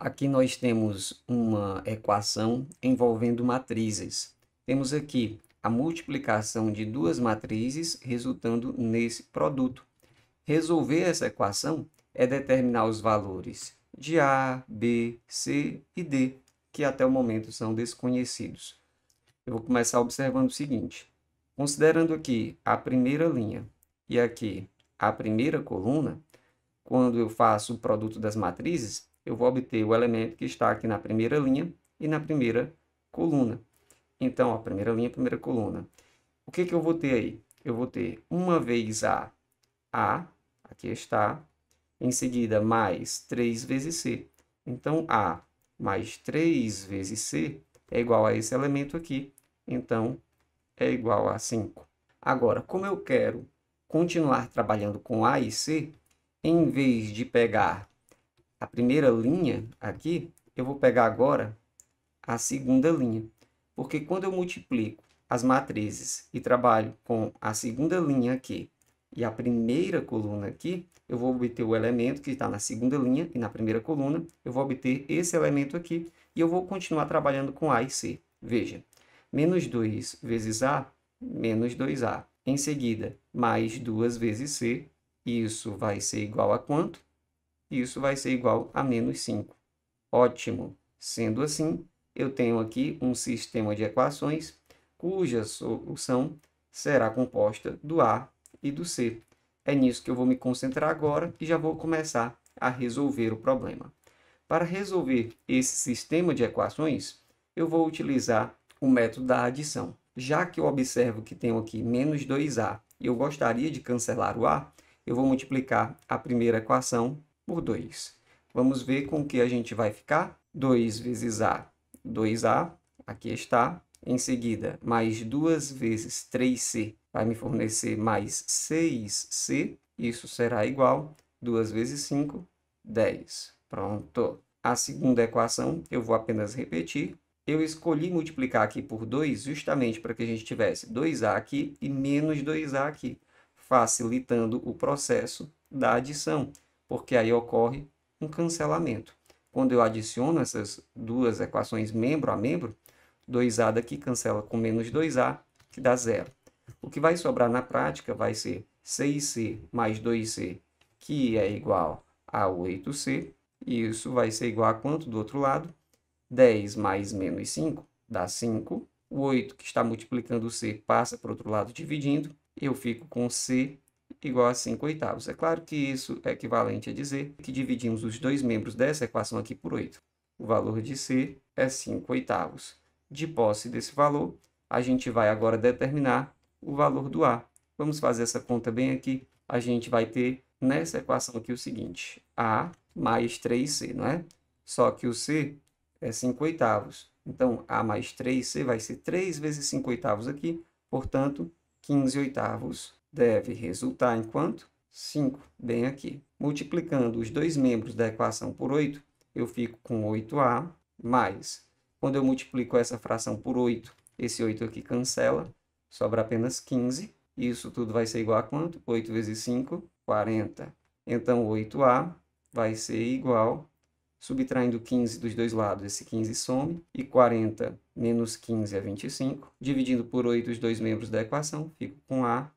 Aqui nós temos uma equação envolvendo matrizes. Temos aqui a multiplicação de duas matrizes resultando nesse produto. Resolver essa equação é determinar os valores de A, B, C e D, que até o momento são desconhecidos. Eu vou começar observando o seguinte. Considerando aqui a primeira linha e aqui a primeira coluna, quando eu faço o produto das matrizes, eu vou obter o elemento que está aqui na primeira linha e na primeira coluna. Então, a primeira linha, a primeira coluna. O que, que eu vou ter aí? Eu vou ter uma vez A, A, aqui está, em seguida mais 3 vezes C. Então, A mais 3 vezes C é igual a esse elemento aqui. Então, é igual a 5. Agora, como eu quero continuar trabalhando com A e C, em vez de pegar a primeira linha aqui, eu vou pegar agora a segunda linha. Porque quando eu multiplico as matrizes e trabalho com a segunda linha aqui e a primeira coluna aqui, eu vou obter o elemento que está na segunda linha e na primeira coluna, eu vou obter esse elemento aqui e eu vou continuar trabalhando com A e C. Veja, menos 2 vezes A, menos 2A. Em seguida, mais 2 vezes C, isso vai ser igual a quanto? isso vai ser igual a menos 5. Ótimo! Sendo assim, eu tenho aqui um sistema de equações cuja solução será composta do A e do C. É nisso que eu vou me concentrar agora e já vou começar a resolver o problema. Para resolver esse sistema de equações, eu vou utilizar o método da adição. Já que eu observo que tenho aqui menos 2a e eu gostaria de cancelar o a, eu vou multiplicar a primeira equação por 2. Vamos ver com que a gente vai ficar. 2 vezes A, 2A, aqui está. Em seguida, mais 2 vezes 3C vai me fornecer mais 6C. Isso será igual a 2 vezes 5, 10. Pronto. A segunda equação eu vou apenas repetir. Eu escolhi multiplicar aqui por 2 justamente para que a gente tivesse 2A aqui e menos 2A aqui, facilitando o processo da adição porque aí ocorre um cancelamento. Quando eu adiciono essas duas equações membro a membro, 2a daqui cancela com menos 2a, que dá zero. O que vai sobrar na prática vai ser 6c mais 2c, que é igual a 8c, e isso vai ser igual a quanto do outro lado? 10 mais menos 5 dá 5. O 8 que está multiplicando o c passa para o outro lado dividindo. Eu fico com c igual a 5 oitavos. É claro que isso é equivalente a dizer que dividimos os dois membros dessa equação aqui por 8. O valor de C é 5 oitavos. De posse desse valor, a gente vai agora determinar o valor do A. Vamos fazer essa conta bem aqui. A gente vai ter nessa equação aqui o seguinte, A mais 3C, não é? Só que o C é 5 oitavos. Então, A mais 3C vai ser 3 vezes 5 oitavos aqui, portanto, 15 oitavos deve resultar em quanto? 5, bem aqui. Multiplicando os dois membros da equação por 8, eu fico com 8A mais, quando eu multiplico essa fração por 8, esse 8 aqui cancela, sobra apenas 15. Isso tudo vai ser igual a quanto? 8 vezes 5, 40. Então, 8A vai ser igual, subtraindo 15 dos dois lados, esse 15 some, e 40 menos 15 é 25. Dividindo por 8 os dois membros da equação, fico com A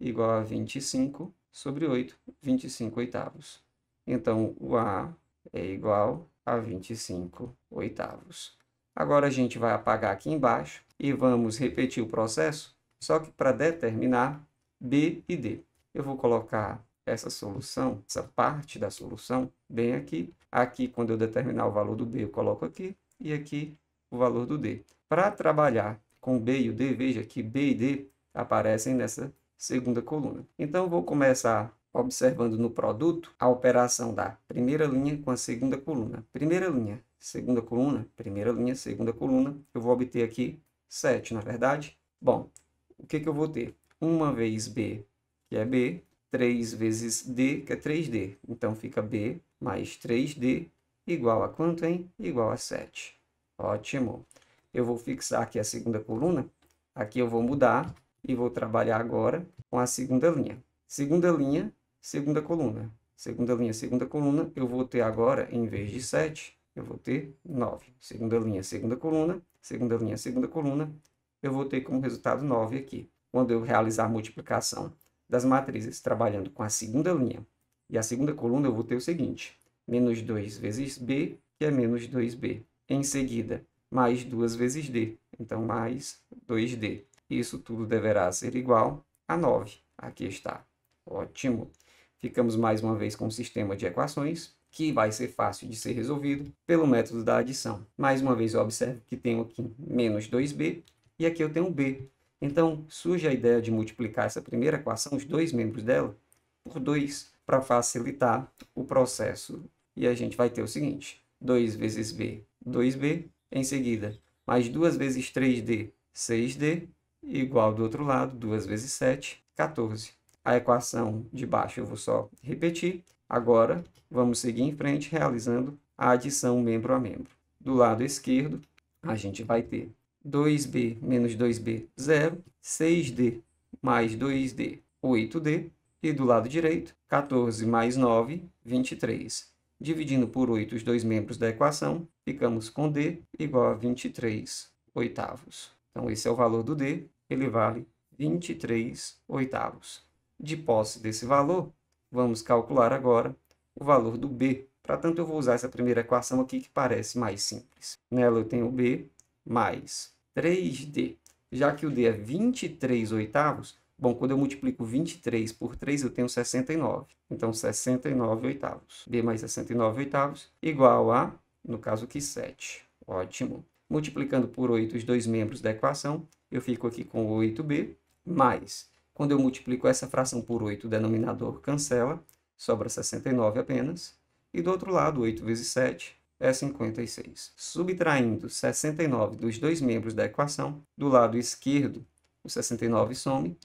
igual a 25 sobre 8, 25 oitavos. Então, o A é igual a 25 oitavos. Agora, a gente vai apagar aqui embaixo e vamos repetir o processo, só que para determinar B e D. Eu vou colocar essa solução, essa parte da solução, bem aqui. Aqui, quando eu determinar o valor do B, eu coloco aqui, e aqui o valor do D. Para trabalhar com B e o D, veja que B e D aparecem nessa segunda coluna. Então, vou começar observando no produto a operação da primeira linha com a segunda coluna. Primeira linha, segunda coluna, primeira linha, segunda coluna. Eu vou obter aqui 7, na é verdade? Bom, o que, que eu vou ter? 1 vez B, que é B, 3 vezes D, que é 3D. Então, fica B mais 3D igual a quanto, hein? Igual a 7. Ótimo. Eu vou fixar aqui a segunda coluna. Aqui eu vou mudar e vou trabalhar agora com a segunda linha. Segunda linha, segunda coluna. Segunda linha, segunda coluna, eu vou ter agora, em vez de 7, eu vou ter 9. Segunda linha, segunda coluna, segunda linha, segunda coluna, eu vou ter como resultado 9 aqui. Quando eu realizar a multiplicação das matrizes trabalhando com a segunda linha e a segunda coluna, eu vou ter o seguinte, menos 2 vezes B, que é menos 2B. Em seguida, mais 2 vezes D, então mais 2D. Isso tudo deverá ser igual a 9. Aqui está. Ótimo. Ficamos mais uma vez com o sistema de equações, que vai ser fácil de ser resolvido pelo método da adição. Mais uma vez, eu observo que tenho aqui menos 2b e aqui eu tenho b. Então, surge a ideia de multiplicar essa primeira equação, os dois membros dela, por 2 para facilitar o processo. E a gente vai ter o seguinte, 2 vezes b, 2b. Em seguida, mais 2 vezes 3d, 6d igual do outro lado, 2 vezes 7, 14. A equação de baixo eu vou só repetir. Agora, vamos seguir em frente realizando a adição membro a membro. Do lado esquerdo, a gente vai ter 2b menos 2b, 0, 6d mais 2d, 8d, e do lado direito, 14 mais 9, 23. Dividindo por 8 os dois membros da equação, ficamos com d igual a 23 oitavos. Então, esse é o valor do d, ele vale 23 oitavos. De posse desse valor, vamos calcular agora o valor do B. Para tanto, eu vou usar essa primeira equação aqui que parece mais simples. Nela eu tenho B mais 3D. Já que o D é 23 oitavos, bom, quando eu multiplico 23 por 3, eu tenho 69. Então, 69 oitavos. B mais 69 oitavos igual a, no caso aqui, 7. Ótimo. Multiplicando por 8 os dois membros da equação, eu fico aqui com 8b, mais, quando eu multiplico essa fração por 8, o denominador cancela, sobra 69 apenas. E do outro lado, 8 vezes 7 é 56. Subtraindo 69 dos dois membros da equação, do lado esquerdo, o 69 some,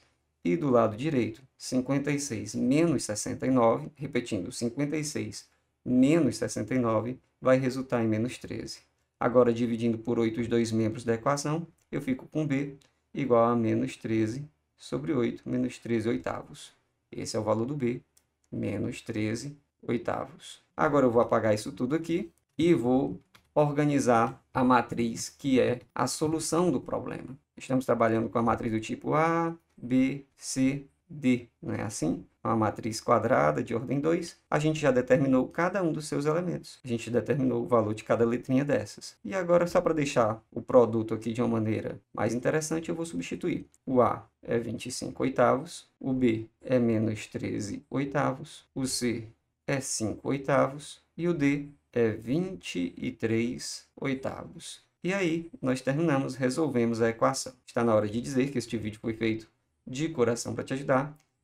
e do lado direito, 56 menos 69, repetindo, 56 menos 69 vai resultar em menos 13. Agora, dividindo por 8 os dois membros da equação, eu fico com B igual a menos 13 sobre 8, menos 13 oitavos. Esse é o valor do B, menos 13 oitavos. Agora eu vou apagar isso tudo aqui e vou organizar a matriz que é a solução do problema. Estamos trabalhando com a matriz do tipo A, B, C, D, não é assim? uma matriz quadrada de ordem 2, a gente já determinou cada um dos seus elementos. A gente determinou o valor de cada letrinha dessas. E agora, só para deixar o produto aqui de uma maneira mais interessante, eu vou substituir. O A é 25 oitavos, o B é menos 13 oitavos, o C é 5 oitavos e o D é 23 oitavos. E aí, nós terminamos, resolvemos a equação. Está na hora de dizer que este vídeo foi feito de coração para te ajudar